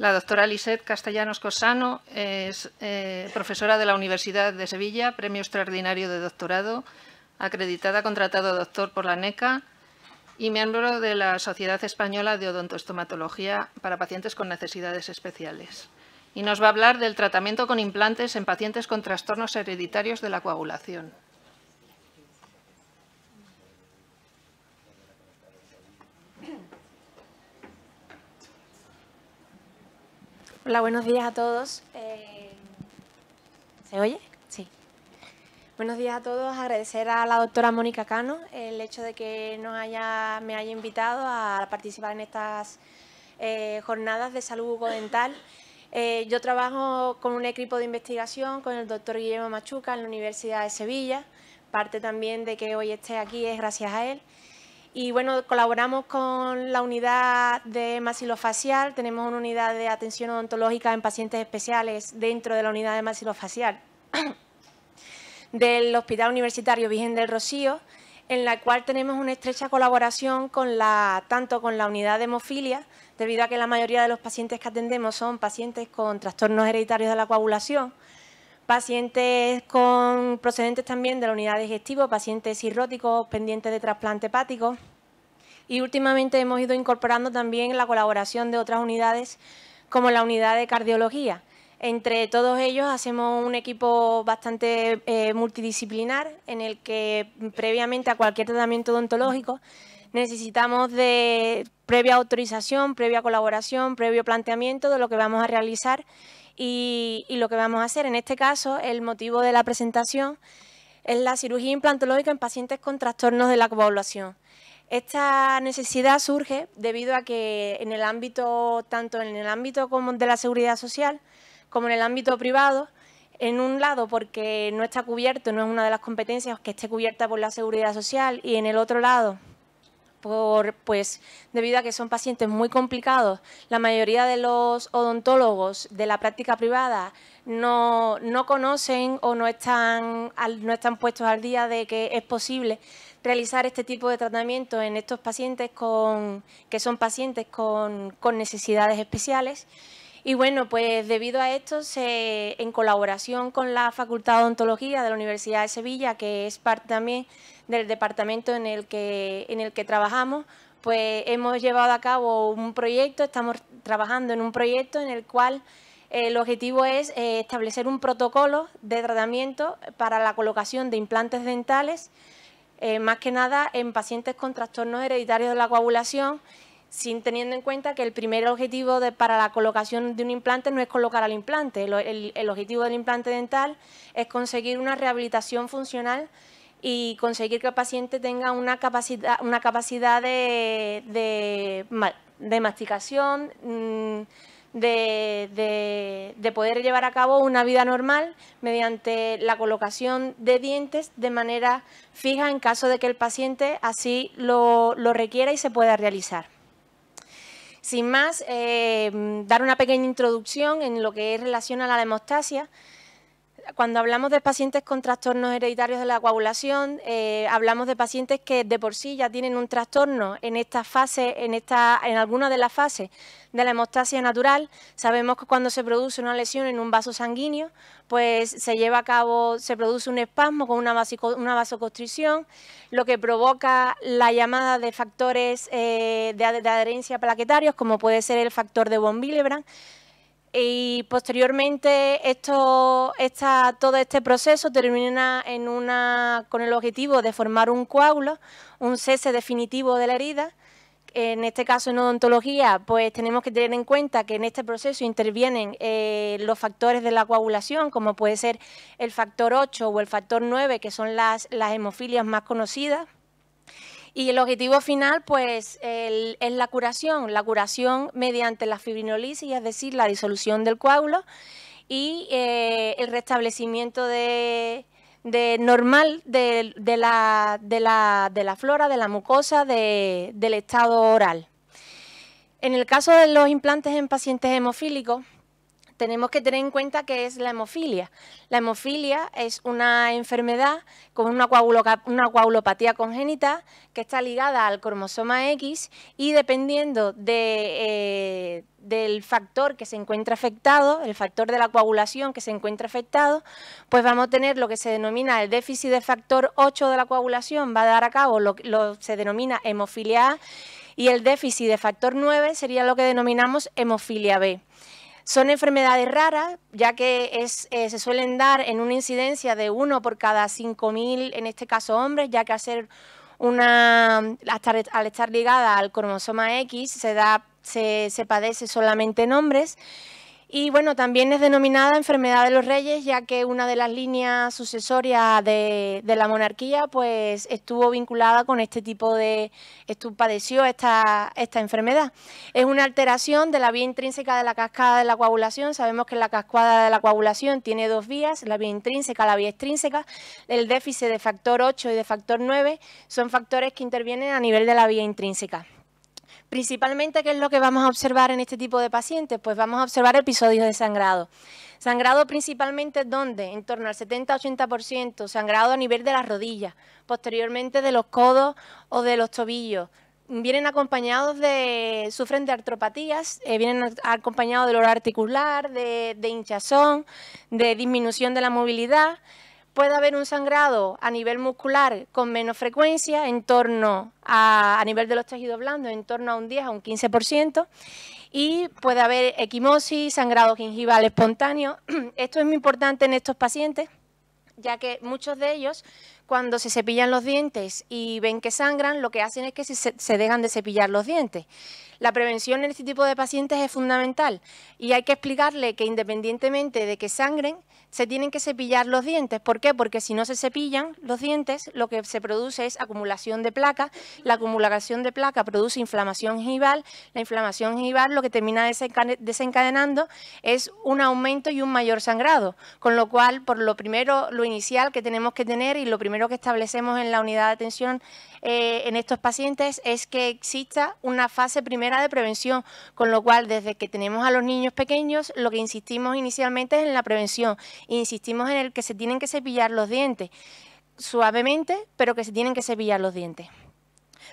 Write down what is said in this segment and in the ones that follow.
La doctora Lisette Castellanos Cosano es eh, profesora de la Universidad de Sevilla, premio extraordinario de doctorado, acreditada contratado doctor por la NECA y miembro de la Sociedad Española de Odontostomatología para pacientes con necesidades especiales. Y nos va a hablar del tratamiento con implantes en pacientes con trastornos hereditarios de la coagulación. Hola, buenos días a todos. Eh, ¿Se oye? Sí. Buenos días a todos. Agradecer a la doctora Mónica Cano el hecho de que nos haya, me haya invitado a participar en estas eh, jornadas de salud bucodental. Eh, yo trabajo con un equipo de investigación con el doctor Guillermo Machuca en la Universidad de Sevilla. Parte también de que hoy esté aquí es gracias a él. Y bueno, colaboramos con la unidad de masilofacial, tenemos una unidad de atención odontológica en pacientes especiales dentro de la unidad de maxilofacial del Hospital Universitario Virgen del Rocío, en la cual tenemos una estrecha colaboración tanto con la unidad de hemofilia, debido a que la mayoría de los pacientes que atendemos son pacientes con trastornos hereditarios de la coagulación, pacientes con, procedentes también de la unidad digestiva, pacientes cirróticos pendientes de trasplante hepático. Y últimamente hemos ido incorporando también la colaboración de otras unidades, como la unidad de cardiología. Entre todos ellos hacemos un equipo bastante eh, multidisciplinar en el que previamente a cualquier tratamiento odontológico necesitamos de previa autorización, previa colaboración, previo planteamiento de lo que vamos a realizar y, lo que vamos a hacer en este caso, el motivo de la presentación, es la cirugía implantológica en pacientes con trastornos de la coagulación. Esta necesidad surge debido a que en el ámbito, tanto en el ámbito como de la seguridad social, como en el ámbito privado, en un lado porque no está cubierto, no es una de las competencias que esté cubierta por la seguridad social, y en el otro lado por, pues, debido a que son pacientes muy complicados, la mayoría de los odontólogos de la práctica privada no, conocen o no están, no están puestos al día de que es posible realizar este tipo de tratamiento en estos pacientes con, que son pacientes con, con necesidades especiales. Y bueno, pues debido a esto, se, en colaboración con la Facultad de Odontología de la Universidad de Sevilla, que es parte también del departamento en el que, en el que trabajamos, pues hemos llevado a cabo un proyecto, estamos trabajando en un proyecto en el cual eh, el objetivo es eh, establecer un protocolo de tratamiento para la colocación de implantes dentales, eh, más que nada en pacientes con trastornos hereditarios de la coagulación, sin teniendo en cuenta que el primer objetivo para la colocación de un implante no es colocar al implante, el objetivo del implante dental es conseguir una rehabilitación funcional y conseguir que el paciente tenga una capacidad, una capacidad de, masticación, mm, de, de, poder llevar a cabo una vida normal mediante la colocación de dientes de manera fija en caso de que el paciente así lo, requiera y se pueda realizar. Sin más, eh, dar una pequeña introducción en lo que es relación a la hemostasia. Cuando hablamos de pacientes con trastornos hereditarios de la coagulación, eh, hablamos de pacientes que de por sí ya tienen un trastorno en esta fase, en, esta, en alguna de las fases de la hemostasia natural. Sabemos que cuando se produce una lesión en un vaso sanguíneo, pues se lleva a cabo, se produce un espasmo con una, vasico, lo que provoca la llamada de factores eh, de, adherencia plaquetarios, como puede ser el factor de von Willebrand, y posteriormente esto, todo este proceso termina en una, con el objetivo de formar un coágulo, un cese definitivo de la herida. En este caso en odontología, pues tenemos que tener en cuenta que en este proceso intervienen eh, los factores de la coagulación, como puede ser el factor 8 o el factor 9, que son las hemofilias más conocidas, y el objetivo final, pues, es la curación, la curación mediante la fibrinolisis, es decir, la disolución del coágulo y eh, el restablecimiento de, normal de, la, de, la, flora, de la mucosa, del estado oral. En el caso de los implantes en pacientes hemofílicos, tenemos que tener en cuenta que es la hemofilia. La hemofilia es una enfermedad con una, coagulopatía congénita que está ligada al cromosoma X y dependiendo eh, del factor que se encuentra afectado, el factor de la coagulación que se encuentra afectado, pues vamos a tener lo que se denomina el déficit de factor 8 de la coagulación, va a dar a cabo lo que se denomina hemofilia A y el déficit de factor 9 sería lo que denominamos hemofilia B. Son enfermedades raras, ya que eh, se suelen dar en una incidencia de uno por cada 5.000, en este caso hombres, ya que hacer una, al estar ligada al cromosoma X se, da, se, se padece solamente en hombres. Y bueno, también es denominada enfermedad de los reyes, ya que una de las líneas sucesorias de, la monarquía pues estuvo vinculada con este tipo de, estuvo, padeció esta, esta enfermedad. Es una alteración de la vía intrínseca de la cascada de la coagulación. Sabemos que la cascada de la coagulación tiene dos vías, la vía intrínseca, y la vía extrínseca. El déficit de factor 8 y de factor 9 son factores que intervienen a nivel de la vía intrínseca. Principalmente, ¿qué es lo que vamos a observar en este tipo de pacientes? Pues vamos a observar episodios de sangrado. Sangrado principalmente donde, en torno al 70-80%, sangrado a nivel de las rodillas, posteriormente de los codos o de los tobillos. Vienen acompañados de, sufren de artropatías, eh, vienen acompañados de dolor articular, de hinchazón, de disminución de la movilidad puede haber un sangrado a nivel muscular con menos frecuencia, en torno a, nivel de los tejidos blandos, en torno a un 10 a un 15%, y puede haber equimosis, sangrado gingival espontáneo. Esto es muy importante en estos pacientes, ya que muchos de ellos, cuando se cepillan los dientes y ven que sangran, lo que hacen es que se, se dejan de cepillar los dientes. La prevención en este tipo de pacientes es fundamental y hay que explicarle que independientemente de que sangren, se tienen que cepillar los dientes. ¿Por qué? Porque si no se cepillan los dientes, lo que se produce es acumulación de placa. La acumulación de placa produce inflamación gingival. La inflamación gingival lo que termina desencadenando es un aumento y un mayor sangrado. Con lo cual, por lo primero, lo inicial que tenemos que tener y lo primero que establecemos en la unidad de atención eh, en estos pacientes es que exista una fase primera de prevención, con lo cual desde que tenemos a los niños pequeños, lo que insistimos inicialmente es en la prevención, insistimos en el que se tienen que cepillar los dientes suavemente, pero que se tienen que cepillar los dientes.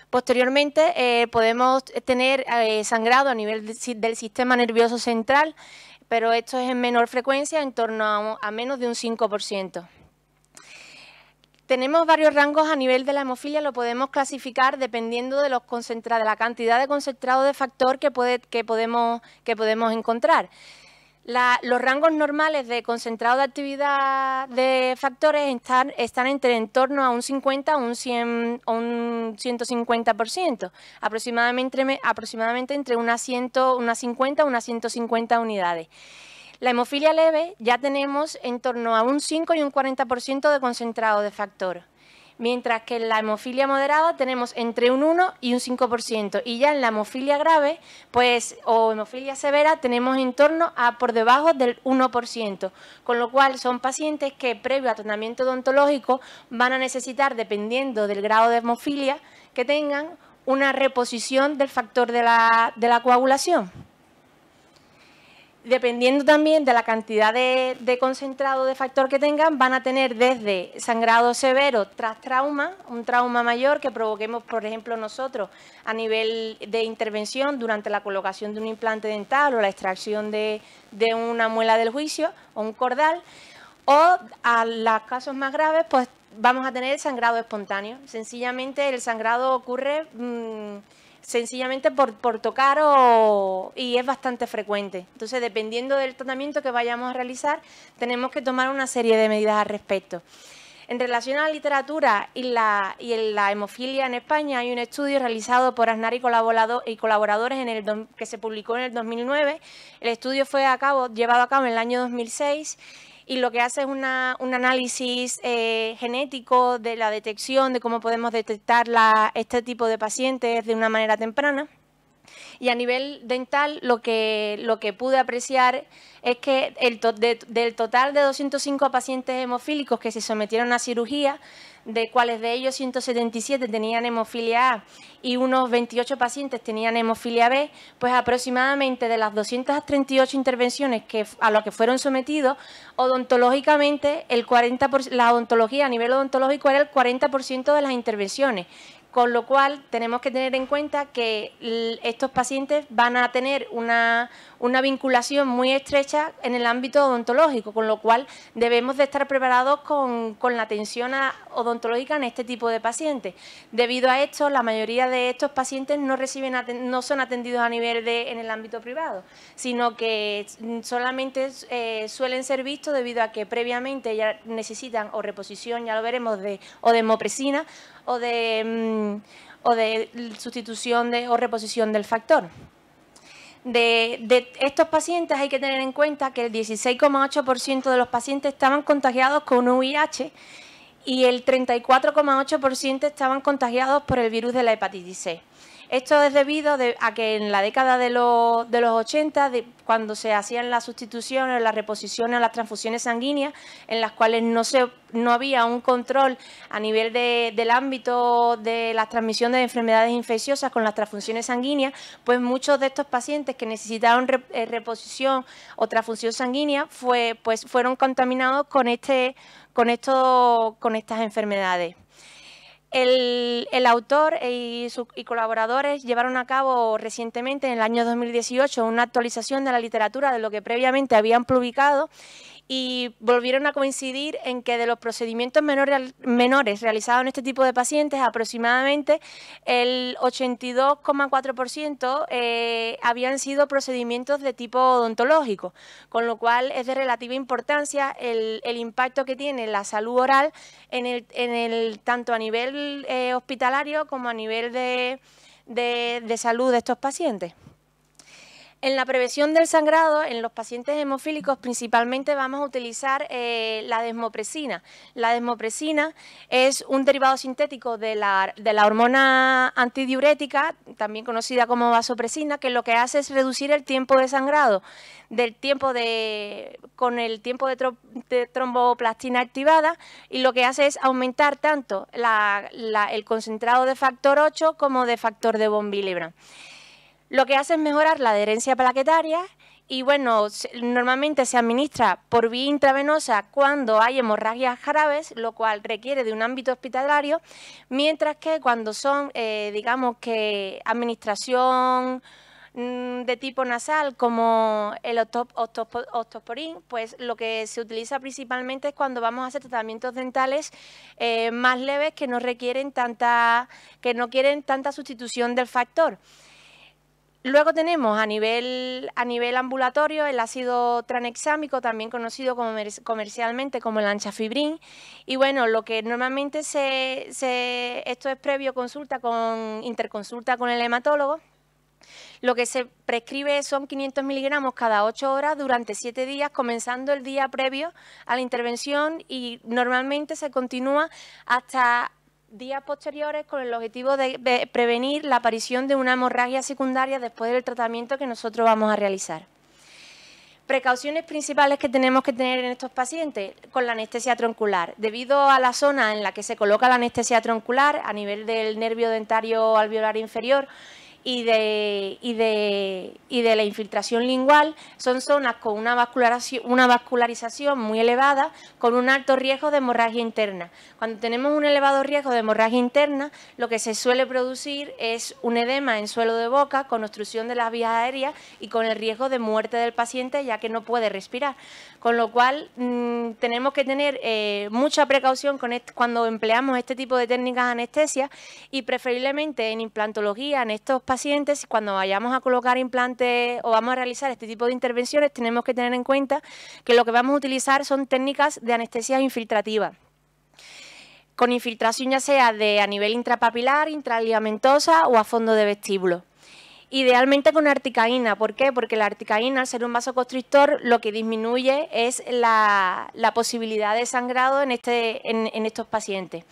Posteriormente eh, podemos tener eh, sangrado a nivel del sistema nervioso central, pero esto es en menor frecuencia, en torno a menos de un 5%. Tenemos varios rangos a nivel de la hemofilia, lo podemos clasificar dependiendo de, los de la cantidad de concentrado de factor que, podemos, encontrar. los rangos normales de concentrado de actividad de factores están, entre en torno a un 50 a un, 100, un 150%, aproximadamente, entre unas, unas 50 o unas 150 unidades. La hemofilia leve ya tenemos en torno a un 5 y un 40% de concentrado de factor, mientras que en la hemofilia moderada tenemos entre un 1 y un 5%, y ya en la hemofilia grave pues, o hemofilia severa tenemos en torno a por debajo del 1%, con lo cual son pacientes que previo a tratamiento odontológico van a necesitar, dependiendo del grado de hemofilia que tengan, una reposición del factor de la coagulación dependiendo también de la cantidad de, concentrado de factor que tengan, van a tener desde sangrado severo tras trauma, un trauma mayor que provoquemos, por ejemplo, nosotros a nivel de intervención durante la colocación de un implante dental o la extracción de, una muela del juicio o un cordal, o a los casos más graves, pues vamos a tener el sangrado espontáneo. Sencillamente el sangrado ocurre... Mm, sencillamente por, tocar y es bastante frecuente. Entonces, dependiendo del tratamiento que vayamos a realizar, tenemos que tomar una serie de medidas al respecto. En relación a la literatura y la, y la hemofilia en España, hay un estudio realizado por Aznar y, y colaboradores en el que se publicó en el 2009. El estudio fue a cabo, llevado a cabo en el año 2006 y lo que hace es un análisis eh, genético de la detección, de cómo podemos detectar este tipo de pacientes de una manera temprana. Y a nivel dental, lo que, lo que pude apreciar es que el del total de 205 pacientes hemofílicos que se sometieron a cirugía, de cuales de ellos 177 tenían hemofilia A y unos 28 pacientes tenían hemofilia B, pues aproximadamente de las 238 intervenciones que, a las que fueron sometidos, odontológicamente el 40 la odontología a nivel odontológico era el 40% de las intervenciones. Con lo cual tenemos que tener en cuenta que estos pacientes van a tener una, una vinculación muy estrecha en el ámbito odontológico, con lo cual debemos de estar preparados con, la atención odontológica en este tipo de pacientes. Debido a esto, la mayoría de estos pacientes no, reciben, no son atendidos a nivel de, en el ámbito privado, sino que solamente eh, suelen ser vistos debido a que previamente ya necesitan o reposición, ya lo veremos, de, o de hemopresina o de, mm, o de sustitución de, o reposición del factor de, estos pacientes hay que tener en cuenta que el 16,8% de los pacientes estaban contagiados con VIH y el 34,8% estaban contagiados por el virus de la hepatitis C. Esto es debido a que en la década de, los 80, cuando se hacían las sustituciones, las reposiciones, las transfusiones sanguíneas, en las cuales no, había un control a nivel del ámbito de la transmisión de enfermedades infecciosas con las transfusiones sanguíneas, pues muchos de estos pacientes que necesitaron eh, reposición o transfusión sanguínea pues fueron contaminados con, este, con estas enfermedades. El, autor e, y, sus colaboradores llevaron a cabo recientemente, en el año 2018, una actualización de la literatura de lo que previamente habían publicado y volvieron a coincidir en que de los procedimientos menores realizados en este tipo de pacientes, aproximadamente el 82,4% eh, habían sido procedimientos de tipo odontológico, con lo cual es de relativa importancia el, impacto que tiene la salud oral en el, tanto a nivel eh, hospitalario como a nivel de salud de estos pacientes. En la prevención del sangrado, en los pacientes hemofílicos, principalmente vamos a utilizar eh, la desmopresina. La desmopresina es un derivado sintético de la, hormona antidiurética, también conocida como vasopresina, que lo que hace es reducir el tiempo de sangrado del tiempo de, con el tiempo de, tromboplastina activada y lo que hace es aumentar tanto el concentrado de factor 8 como de factor de von lo que hace es mejorar la adherencia plaquetaria y bueno, normalmente se administra por vía intravenosa cuando hay hemorragias graves, lo cual requiere de un ámbito hospitalario, mientras que cuando son, eh, digamos que, administración mm, de tipo nasal como el pues lo que se utiliza principalmente es cuando vamos a hacer tratamientos dentales eh, más leves que no requieren tanta, que no quieren tanta sustitución del factor. Luego tenemos a nivel, a nivel ambulatorio el ácido tranexámico, también conocido como, comercialmente como el anchafibrín. Y bueno, lo que normalmente se, se, esto es previo consulta con, interconsulta con el hematólogo, lo que se prescribe son 500 miligramos cada 8 horas durante 7 días, comenzando el día previo a la intervención y normalmente se continúa hasta días posteriores con el objetivo de prevenir la aparición de una hemorragia secundaria después del tratamiento que nosotros vamos a realizar. Precauciones principales que tenemos que tener en estos pacientes con la anestesia troncular. Debido a la zona en la que se coloca la anestesia troncular, a nivel del nervio dentario alveolar inferior, y de, de, de la infiltración lingual son zonas con una, vascularización, una vascularización muy elevada con un alto riesgo de hemorragia interna. Cuando tenemos un elevado riesgo de hemorragia interna, lo que se suele producir es un edema en suelo de boca con obstrucción de las vías aéreas y con el riesgo de muerte del paciente ya que no puede respirar. Con lo cual, mm, tenemos que tener eh, mucha precaución cuando empleamos este tipo de técnicas de anestesia y preferiblemente en implantología, en estos pacientes, cuando vayamos a colocar implantes o vamos a realizar este tipo de intervenciones, tenemos que tener en cuenta que lo que vamos a utilizar son técnicas de anestesia infiltrativa con infiltración ya sea de a nivel intrapapilar, intraligamentosa o a fondo de vestíbulo. Idealmente con articaína. ¿Por qué? Porque la articaína, al ser un vasoconstrictor, lo que disminuye es la, posibilidad de sangrado en, este, en, en estos pacientes.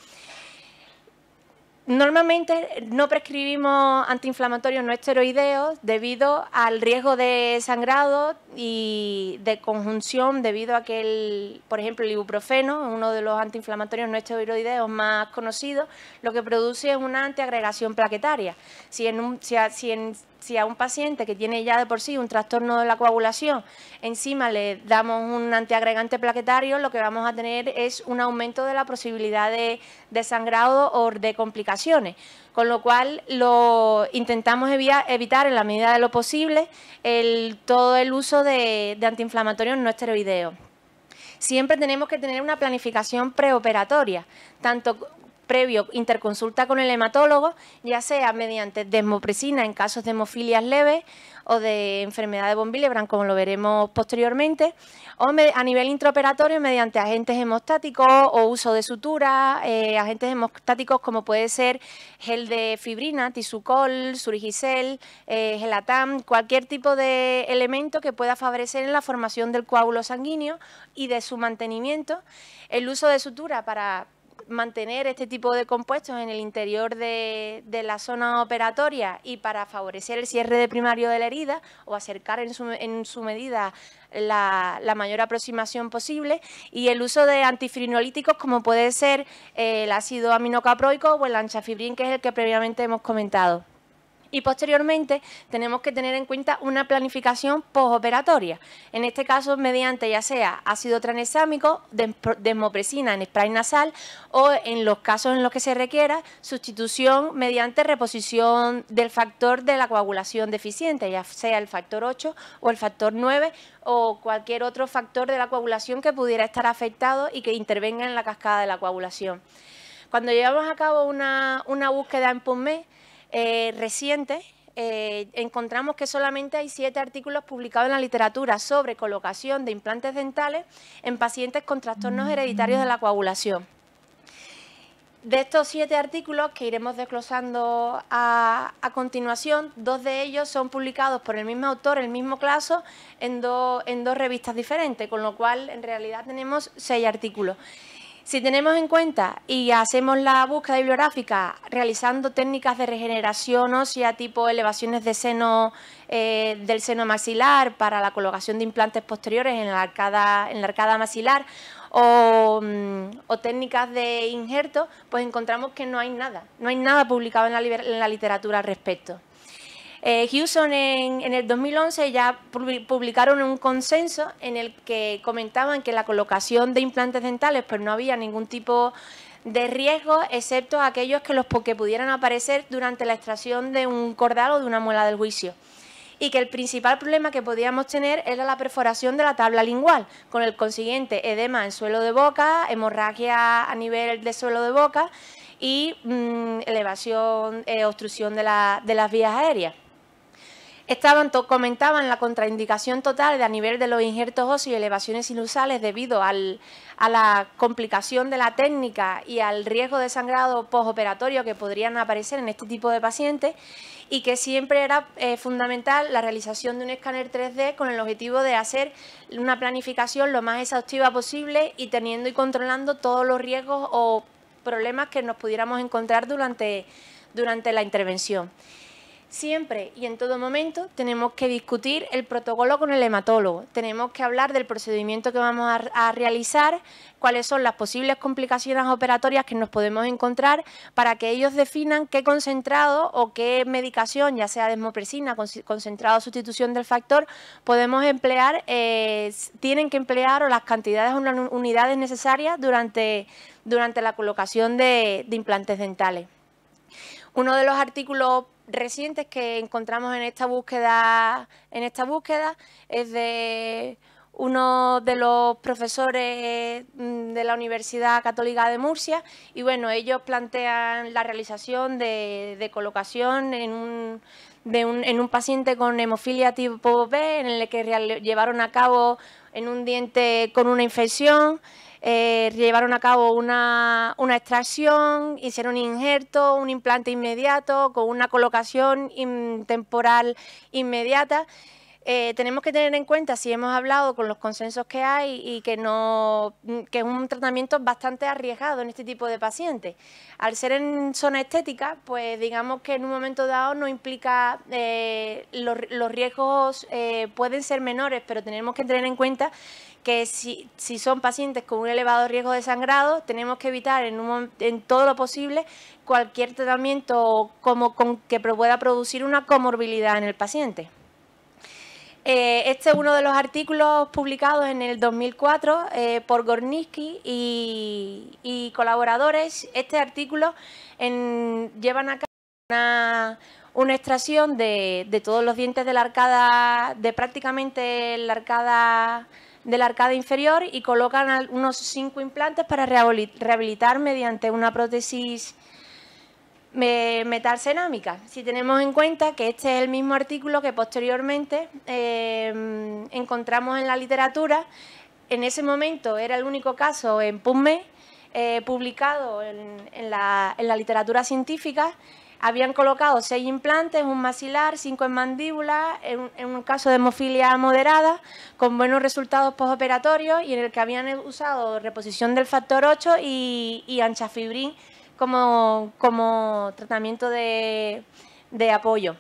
Normalmente no prescribimos antiinflamatorios no esteroideos debido al riesgo de sangrado, y de conjunción debido a que, el, por ejemplo, el ibuprofeno uno de los antiinflamatorios no esteroideos más conocidos, lo que produce es una antiagregación plaquetaria. Si, en si, a, si, a un paciente que tiene ya de por sí un trastorno de la coagulación, encima le damos un antiagregante plaquetario, lo que vamos a tener es un aumento de la posibilidad de, de sangrado o de complicaciones con lo cual lo intentamos evitar en la medida de lo posible el, todo el uso de, de antiinflamatorios no esteroideos siempre tenemos que tener una planificación preoperatoria, tanto previo interconsulta con el hematólogo, ya sea mediante desmopresina en casos de hemofilias leves o de enfermedad de von Willebrand, como lo veremos posteriormente, o a nivel intraoperatorio mediante agentes hemostáticos o uso de sutura, eh, agentes hemostáticos como puede ser gel de fibrina, tisucol, surigicel, eh, gelatam, cualquier tipo de elemento que pueda favorecer en la formación del coágulo sanguíneo y de su mantenimiento, el uso de sutura para mantener este tipo de compuestos en el interior de, la zona operatoria y para favorecer el cierre de primario de la herida o acercar en su, medida la, la, mayor aproximación posible y el uso de antifrinolíticos como puede ser el ácido aminocaproico o el anchafibrin que es el que previamente hemos comentado. Y posteriormente tenemos que tener en cuenta una planificación posoperatoria. en este caso mediante ya sea ácido tranexámico, desmopresina en spray nasal o en los casos en los que se requiera sustitución mediante reposición del factor de la coagulación deficiente, ya sea el factor 8 o el factor 9 o cualquier otro factor de la coagulación que pudiera estar afectado y que intervenga en la cascada de la coagulación. Cuando llevamos a cabo una, búsqueda en PubMed, eh, recientes eh, encontramos que solamente hay siete artículos publicados en la literatura sobre colocación de implantes dentales en pacientes con trastornos hereditarios de la coagulación. De estos siete artículos que iremos desglosando a, continuación, dos de ellos son publicados por el mismo autor, el mismo claso en dos revistas diferentes, con lo cual en realidad tenemos seis artículos. Si tenemos en cuenta y hacemos la búsqueda bibliográfica realizando técnicas de regeneración ósea tipo elevaciones de seno, eh, del seno maxilar para la colocación de implantes posteriores en la arcada, en la arcada maxilar o, mm, técnicas de injerto, pues encontramos que no hay nada, no hay nada publicado en la literatura al respecto. Eh, Houston en, el 2011 ya publicaron un consenso en el que comentaban que la colocación de implantes dentales pues no había ningún tipo de riesgo, excepto aquellos que los que pudieran aparecer durante la extracción de un cordal o de una muela del juicio y que el principal problema que podíamos tener era la perforación de la tabla lingual, con el consiguiente edema en suelo de boca, hemorragia a nivel de suelo de boca y mm, elevación, eh, obstrucción de las vías aéreas. Estaban comentaban la contraindicación total a nivel de los injertos óseos y elevaciones sinusales debido a la complicación de la técnica y al riesgo de sangrado posoperatorio que podrían aparecer en este tipo de pacientes y que siempre era eh, fundamental la realización de un escáner 3D con el objetivo de hacer una planificación lo más exhaustiva posible y teniendo y controlando todos los riesgos o problemas que nos pudiéramos encontrar durante, durante la intervención. Siempre y en todo momento tenemos que discutir el protocolo con el hematólogo, tenemos que hablar del procedimiento que vamos a, realizar, cuáles son las posibles complicaciones operatorias que nos podemos encontrar para que ellos definan qué concentrado o qué medicación, ya sea desmopresina, concentrado sustitución del factor, podemos emplear, eh, tienen que emplear o las cantidades o las unidades necesarias durante, durante la colocación de, de implantes dentales. Uno de los artículos recientes que encontramos en esta búsqueda, en esta búsqueda es de uno de los profesores mm, de la Universidad Católica de Murcia y bueno, ellos plantean la realización de, colocación en un, en un paciente con hemofilia tipo B en el que llevaron a cabo en un diente con una infección eh, llevaron a cabo una, extracción, hicieron un injerto, un implante inmediato, con una colocación temporal inmediata. Eh, tenemos que tener en cuenta, si hemos hablado con los consensos que hay y que, no, que es un tratamiento bastante arriesgado en este tipo de pacientes. Al ser en zona estética, pues digamos que en un momento dado no implica, eh, los, riesgos pueden ser menores, pero tenemos que tener en cuenta que si, son pacientes con un elevado riesgo de sangrado, tenemos que evitar en, todo lo posible cualquier tratamiento como que pueda producir una comorbilidad en el paciente. Eh, este es uno de los artículos publicados en el 2004 eh, por Gornitsky y, colaboradores. Este artículo en, llevan a cabo una, una extracción de, de todos los dientes de la arcada, de prácticamente la arcada de la arcada inferior y colocan unos cinco implantes para rehabilitar mediante una prótesis metal Si tenemos en cuenta que este es el mismo artículo que posteriormente em, encontramos en la literatura, en ese momento era el único caso en PubMed eh, publicado en la literatura científica habían colocado seis implantes, un maxilar, cinco en mandíbula, en, un caso de hemofilia moderada, con buenos resultados postoperatorios y en el que habían usado reposición del factor 8 y, y anchafibrin como, como tratamiento de, de apoyo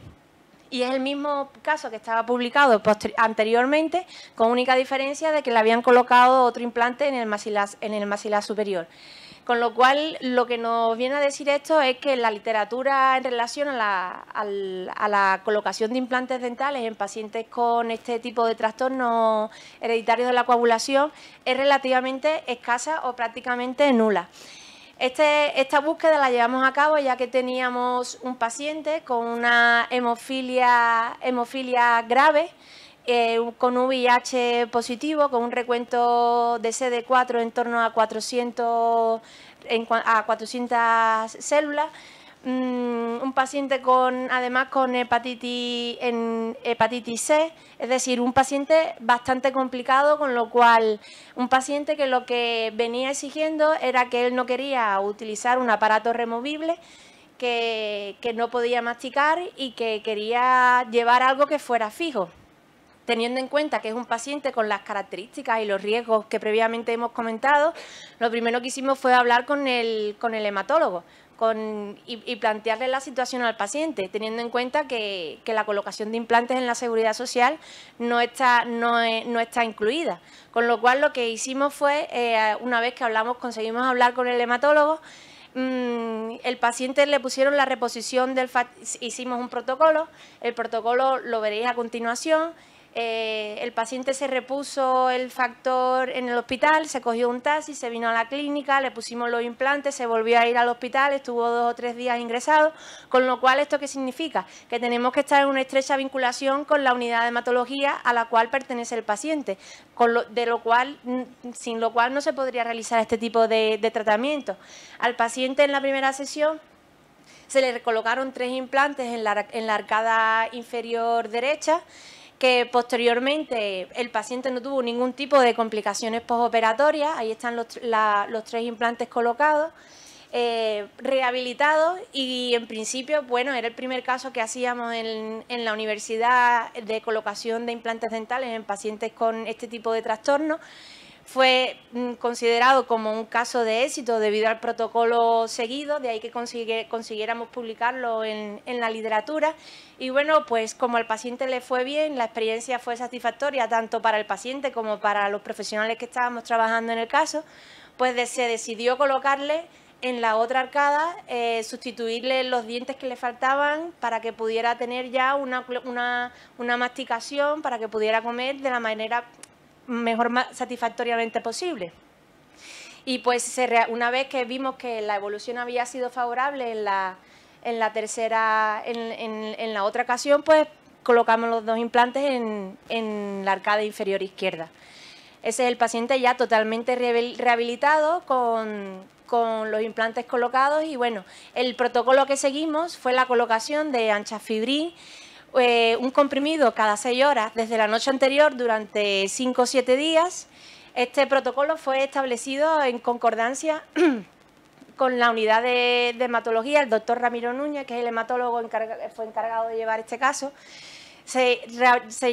y es el mismo caso que estaba publicado anteriormente, con única diferencia de que le habían colocado otro implante en el maxilar, en el maxilar superior. Con lo cual, lo que nos viene a decir esto es que la literatura en relación a la, colocación de implantes dentales en pacientes con este tipo de trastornos hereditarios de la coagulación es relativamente escasa o prácticamente nula. Este, esta búsqueda la llevamos a cabo ya que teníamos un paciente con una hemofilia grave eh, con un VIH positivo, con un recuento de CD4 en torno a 400, a 400 células, mm, un paciente con además con hepatitis, en hepatitis C, es decir, un paciente bastante complicado, con lo cual un paciente que lo que venía exigiendo era que él no quería utilizar un aparato removible, que no podía masticar y que quería llevar algo que fuera fijo teniendo en cuenta que es un paciente con las características y los riesgos que previamente hemos comentado, lo primero que hicimos fue hablar con el, con el hematólogo y, plantearle la situación al paciente, teniendo en cuenta que, la colocación de implantes en la seguridad social no está, no, e, no está incluida. Con lo cual lo que hicimos fue, eh, una vez que hablamos, conseguimos hablar con el hematólogo, mm, el paciente le pusieron la reposición del hicimos un protocolo, el protocolo lo veréis a continuación eh, el paciente se repuso el factor en el hospital, se cogió un taxi, se vino a la clínica, le pusimos los implantes, se volvió a ir al hospital, estuvo dos o tres días ingresado, con lo cual esto qué significa? Que tenemos que estar en una estrecha vinculación con la unidad de hematología a la cual pertenece el paciente, de lo cual, mm, sin lo cual no se podría realizar este tipo de, tratamiento. Al paciente en la primera sesión se le colocaron tres implantes en la arcada inferior derecha, que posteriormente el paciente no tuvo ningún tipo de complicaciones posoperatorias, ahí están los, tres implantes colocados. Eh, rehabilitados y en principio, bueno, era el primer caso que hacíamos en, en, la universidad de colocación de implantes dentales en pacientes con este tipo de trastorno fue mm, considerado como un caso de éxito debido al protocolo seguido, de ahí que consigue, consiguiéramos publicarlo en, la literatura. Y bueno, pues como al paciente le fue bien, la experiencia fue satisfactoria tanto para el paciente como para los profesionales que estábamos trabajando en el caso, pues se decidió colocarle en la otra arcada, eh, sustituirle los dientes que le faltaban para que pudiera tener ya una, una masticación, para que pudiera comer de la manera mejor satisfactoriamente posible. Y pues una vez que vimos que la evolución había sido favorable en la, tercera, en, la otra ocasión, pues colocamos los dos implantes en, la arcada inferior izquierda. Ese es el paciente ya totalmente rehabilitado con, con los implantes colocados y bueno, el protocolo que seguimos fue la colocación de ancha fibrí eh, un comprimido cada seis horas desde la noche anterior durante cinco o siete días. Este protocolo fue establecido en concordancia con la unidad de, hematología, el doctor Ramiro Núñez, que es el hematólogo fue encargado de llevar este caso. Se,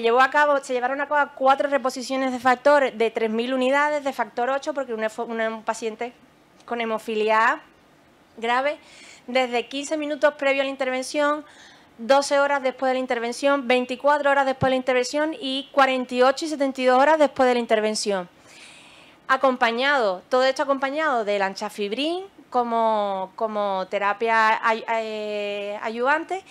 llevó a cabo, se llevaron a cabo cuatro reposiciones de factor de 3.000 unidades de factor 8, porque es un paciente con hemofilia grave, desde 15 minutos previo a la intervención 12 horas después de la intervención, 24 horas después de la intervención y 48 y 72 horas después de la intervención. Acompañado, todo esto acompañado de lanchafibrin como, como terapia eh, ayudante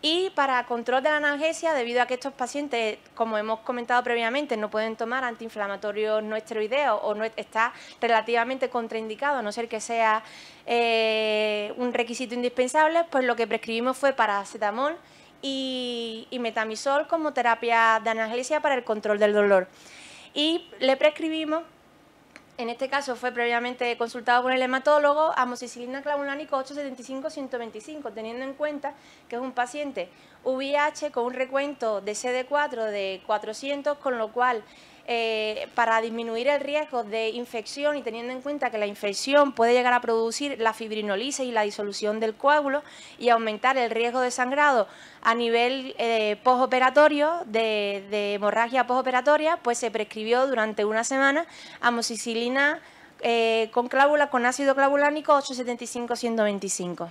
y para control de la analgesia, debido a que estos pacientes, como hemos comentado previamente, no pueden tomar antiinflamatorios no esteroideos o está relativamente contraindicado, a no ser que sea eh, un requisito indispensable, pues lo que prescribimos fue paracetamol y, y metamisol como terapia de analgesia para el control del dolor. Y le prescribimos en este caso fue previamente consultado con el hematólogo, amoxicilina clavulánico 875-125, teniendo en cuenta que es un paciente VIH con un recuento de CD4 de 400, con lo cual eh, para disminuir el riesgo de infección y teniendo en cuenta que la infección puede llegar a producir la fibrinolisis y la disolución del coágulo y aumentar el riesgo de sangrado a nivel eh, postoperatorio, de, hemorragia postoperatoria, pues se prescribió durante una semana amoxicilina eh, con clávulas, con ácido clavulánico 875-125.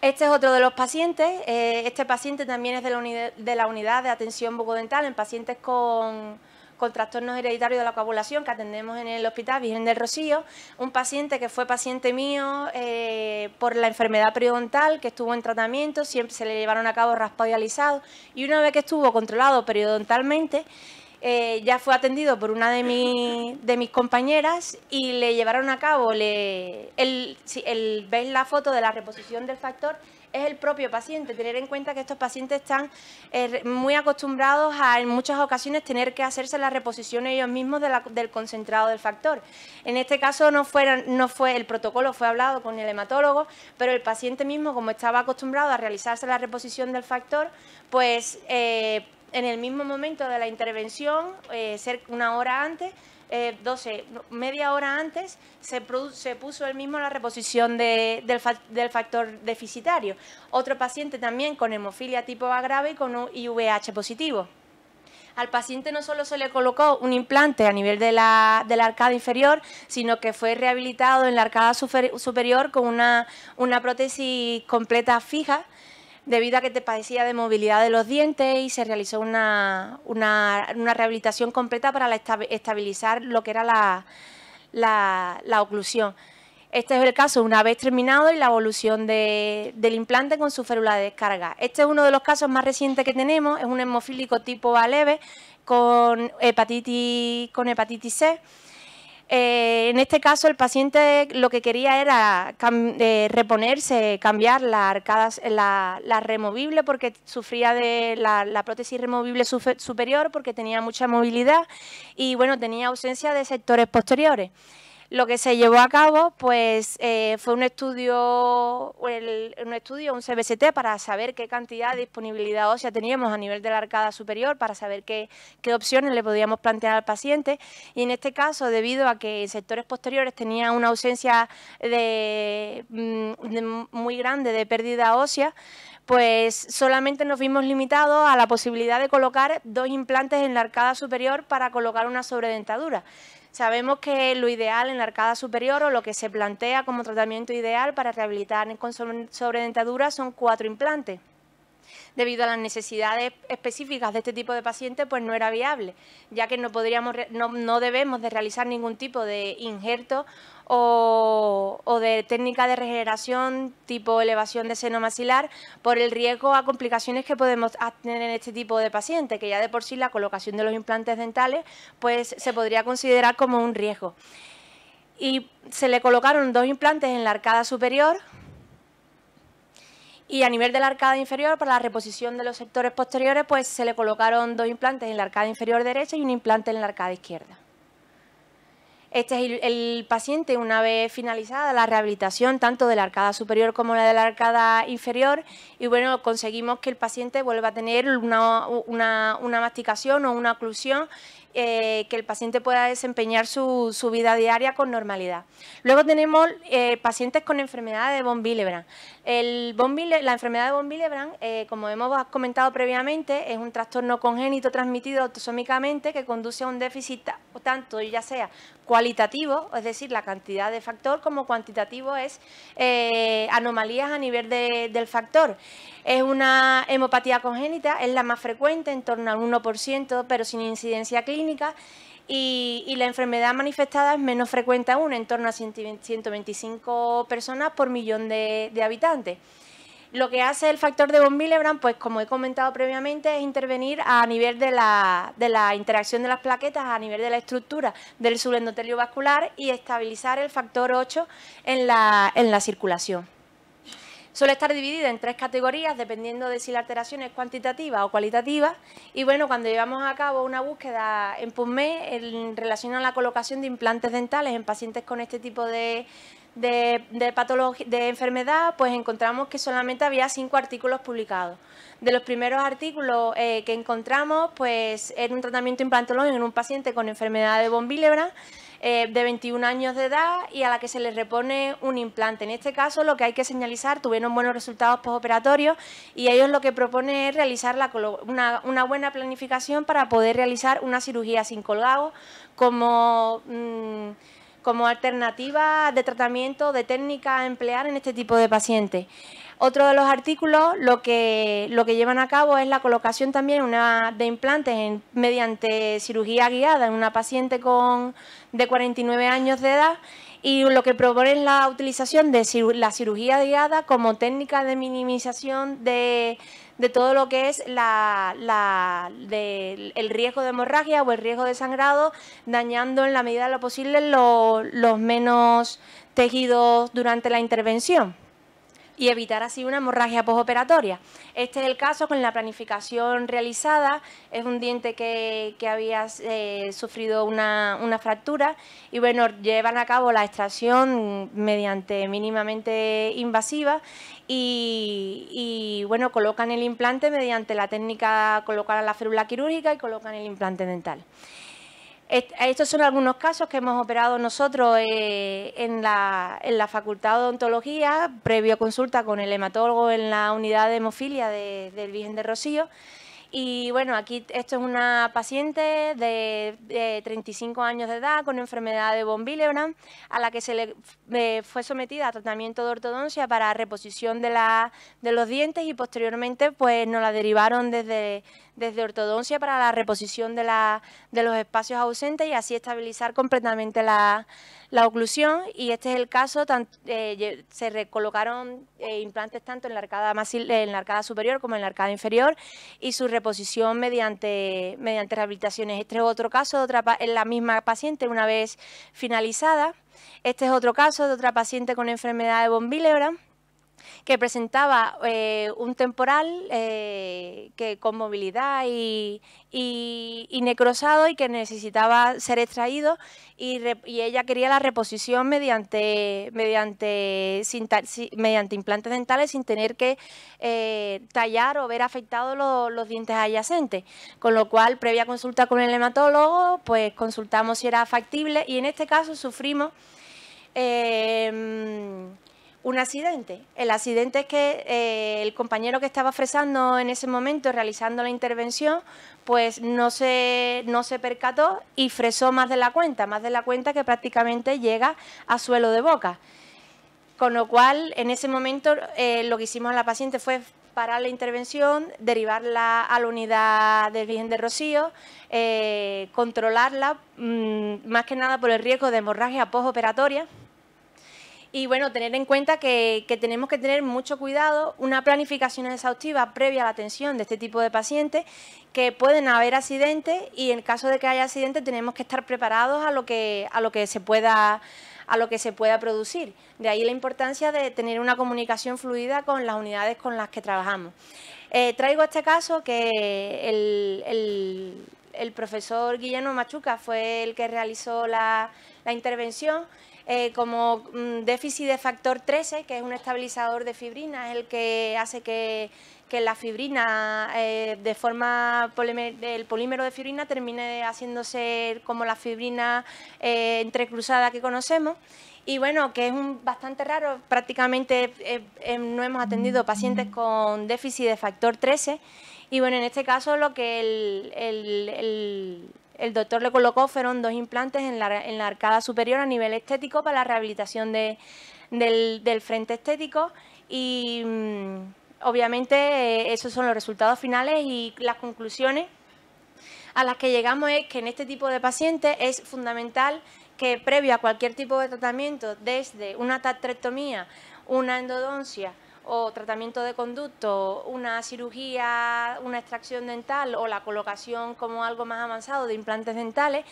Este es otro de los pacientes. Eh, este paciente también es de, la unidad de atención bucodental en pacientes con con trastornos hereditarios de la coagulación que atendemos en el Hospital Virgen del Rocío, un paciente que fue paciente mío eh, por la enfermedad periodontal, que estuvo en tratamiento, siempre se le llevaron a cabo raspado y alisado, y una vez que estuvo controlado periodontalmente, eh, ya fue atendido por una de, mis compañeras y le llevaron a cabo, le, el, la foto de la reposición del factor? es el propio paciente. Tener en cuenta que estos pacientes están eh, muy acostumbrados a en muchas ocasiones tener que hacerse la reposición ellos mismos del concentrado del factor. En este caso no, no fue el protocolo, fue hablado con el hematólogo, pero el paciente mismo, como estaba acostumbrado a realizarse la reposición del factor, pues eh, en el mismo momento de la intervención, eh, una hora antes, 12, eh, media hora antes, se, puso el mismo la reposición del, factor deficitario. Otro paciente también con hemofilia tipo A grave y con un IVH positivo. Al paciente no solo se le colocó un implante a nivel de la, arcada inferior, sino que fue rehabilitado en la arcada superior con una prótesis completa fija debido a que te padecía de movilidad de los dientes y se realizó una, rehabilitación completa para estabilizar lo que era la, oclusión. Este es el caso una vez terminado y la evolución del implante con su férula de descarga. Este es uno de los casos más recientes que tenemos, es un hemofílico tipo A leve con hepatitis, con hepatitis C eh, en este caso, el paciente lo que quería era eh, reponerse, cambiar la arcada, la, removible, porque sufría de la, la prótesis removible superior, porque tenía mucha movilidad y bueno, tenía ausencia de sectores posteriores. Lo que se llevó a cabo pues, eh, fue un estudio, un estudio, un CBST, para saber qué cantidad de disponibilidad ósea teníamos a nivel de la arcada superior, para saber qué, opciones le podíamos plantear al paciente. Y en este caso, debido a que sectores posteriores tenía una ausencia mm, de, muy grande de pérdida ósea, pues solamente nos vimos limitados a la posibilidad de colocar dos implantes en la arcada superior para colocar una sobredentadura. Sabemos que lo ideal en la arcada superior o lo que se plantea como tratamiento ideal para rehabilitar con sobredentadura son cuatro implantes. Debido a las necesidades específicas de este tipo de pacientes, pues no era viable, ya que no, podríamos, debemos de realizar ningún tipo de injerto o, de técnica de regeneración tipo elevación de seno maxilar por el riesgo a complicaciones que podemos tener en este tipo de pacientes, que ya de por sí la colocación de los implantes dentales pues se podría considerar como un riesgo. Y se le colocaron dos implantes en la arcada superior, y a nivel de la arcada inferior, para la reposición de los sectores posteriores, pues se le colocaron dos implantes en la arcada inferior derecha y un implante en la arcada izquierda. Este es el, paciente, una vez finalizada la rehabilitación, tanto de la arcada superior como la de la arcada inferior, y bueno, conseguimos que el paciente vuelva a tener una, una masticación o una oclusión eh, que el paciente pueda desempeñar su, vida diaria con normalidad. Luego tenemos eh, pacientes con enfermedad de von la enfermedad de von eh, como hemos comentado previamente, es un trastorno congénito transmitido autosómicamente que conduce a un déficit tanto ya sea cualitativo, es decir, la cantidad de factor, como cuantitativo es eh, anomalías a nivel del factor. Es una hemopatía congénita, es la más frecuente, en torno al 1%, pero sin incidencia clínica. Y, la enfermedad manifestada es menos frecuente aún, en torno a 125 personas por millón de habitantes. Lo que hace el factor de von Willebrand, pues como he comentado previamente, es intervenir a nivel de la, de la interacción de las plaquetas, a nivel de la estructura del subendotelio vascular y estabilizar el factor 8 en la, circulación suele estar dividida en tres categorías dependiendo de si la alteración es cuantitativa o cualitativa y bueno, cuando llevamos a cabo una búsqueda en PubMed en relación a la colocación de implantes dentales en pacientes con este tipo de, de, de enfermedad, pues encontramos que solamente había cinco artículos publicados. De los primeros artículos eh, que encontramos, pues era un tratamiento implantológico en un paciente con enfermedad de von eh, de 21 años de edad y a la que se le repone un implante. En este caso, lo que hay que señalizar, tuvieron buenos resultados postoperatorios y ellos lo que proponen es realizar una, buena planificación para poder realizar una cirugía sin colgado como... Mm, como alternativa de tratamiento, de técnica a emplear en este tipo de pacientes. Otro de los artículos lo que, lo que llevan a cabo es la colocación también de implantes mediante cirugía guiada en una paciente con, de 49 años de edad y lo que propone es la utilización de la cirugía guiada como técnica de minimización de, de todo lo que es la, la, el riesgo de hemorragia o el riesgo de sangrado, dañando en la medida de lo posible los menos tejidos durante la intervención y evitar así una hemorragia postoperatoria. Este es el caso con la planificación realizada, es un diente que, que había eh, sufrido una, fractura y bueno, llevan a cabo la extracción mediante mínimamente invasiva y, bueno, colocan el implante mediante la técnica, colocan la férula quirúrgica y colocan el implante dental estos son algunos casos que hemos operado nosotros eh, en, la, Facultad de Odontología, previo consulta con el hematólogo en la unidad de hemofilia del Virgen de Rocío. Y bueno, aquí esto es una paciente de, 35 años de edad con enfermedad de von Willebrand, a la que se le eh, fue sometida a tratamiento de ortodoncia para reposición de, de los dientes y posteriormente pues nos la derivaron desde, desde ortodoncia para la reposición de, los espacios ausentes y así estabilizar completamente la, oclusión. Y este es el caso, eh, se recolocaron eh, implantes tanto en la, arcada en la arcada superior como en la arcada inferior y su reposición mediante, mediante rehabilitaciones. Este es otro caso, otra, en la misma paciente una vez finalizada. Este es otro caso de otra paciente con enfermedad de von que presentaba eh, un temporal eh, que, con movilidad y, necrosado y que necesitaba ser extraído y, ella quería la reposición mediante, mediante, mediante implantes dentales sin tener que eh, tallar o ver afectados los dientes adyacentes. Con lo cual, previa consulta con el hematólogo, pues consultamos si era factible y en este caso sufrimos un accidente. El accidente es que eh, el compañero que estaba fresando en ese momento, realizando la intervención, pues no se, no se percató y fresó más de la cuenta, más de la cuenta que prácticamente llega a suelo de boca. Con lo cual, en ese momento, eh, lo que hicimos a la paciente fue parar la intervención, derivarla a la unidad del Virgen de Rocío, eh, controlarla, mm, más que nada por el riesgo de hemorragia postoperatoria y bueno, tener en cuenta que, tenemos que tener mucho cuidado, una planificación exhaustiva previa a la atención de este tipo de pacientes, que pueden haber accidentes y en caso de que haya accidentes tenemos que estar preparados a lo que, a lo que se pueda a lo que se pueda producir. De ahí la importancia de tener una comunicación fluida con las unidades con las que trabajamos. Eh, traigo este caso que el, profesor Guillermo Machuca fue el que realizó la, la intervención eh, como mm, déficit de factor 13, que es un estabilizador de fibrina, es el que hace que, la fibrina, eh, de forma del polímero de fibrina termine haciéndose como la fibrina eh, entrecruzada que conocemos. Y bueno, que es un bastante raro, prácticamente no hemos atendido pacientes con déficit de factor 13. Y bueno, en este caso lo que el el doctor le colocó fueron dos implantes en la, arcada superior a nivel estético para la rehabilitación de, del, frente estético y mm, obviamente eh, esos son los resultados finales y las conclusiones a las que llegamos es que en este tipo de pacientes es fundamental que previo a cualquier tipo de tratamiento, desde una tartrectomía, una endodoncia, o tratamiento de conducto, una cirugía, una extracción dental o la colocación como algo más avanzado de implantes dentales,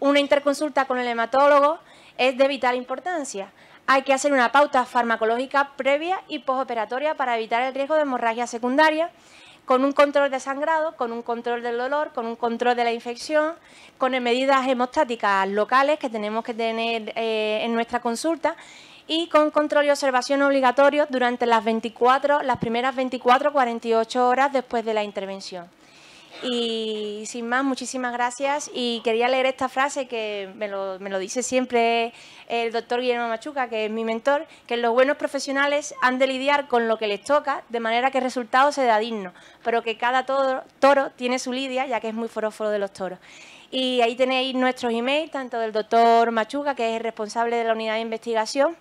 una interconsulta con el hematólogo es de vital importancia. Hay que hacer una pauta farmacológica previa y posoperatoria para evitar el riesgo de hemorragia secundaria con un control de sangrado, con un control del dolor, con un control de la infección, con medidas hemostáticas locales que tenemos que tener eh, en nuestra consulta y con control y observación obligatorio durante las, 24, las primeras 24 48 horas después de la intervención. Y sin más, muchísimas gracias. Y quería leer esta frase que me lo, dice siempre el doctor Guillermo Machuca, que es mi mentor, que los buenos profesionales han de lidiar con lo que les toca, de manera que el resultado sea digno, pero que cada toro, tiene su lidia, ya que es muy foróforo de los toros. Y ahí tenéis nuestros emails, tanto del doctor Machuca, que es el responsable de la unidad de investigación,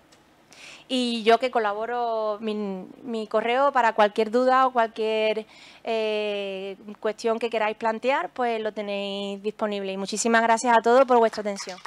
y yo que colaboro mi, correo para cualquier duda o cualquier eh, cuestión que queráis plantear, pues lo tenéis disponible. Y muchísimas gracias a todos por vuestra atención.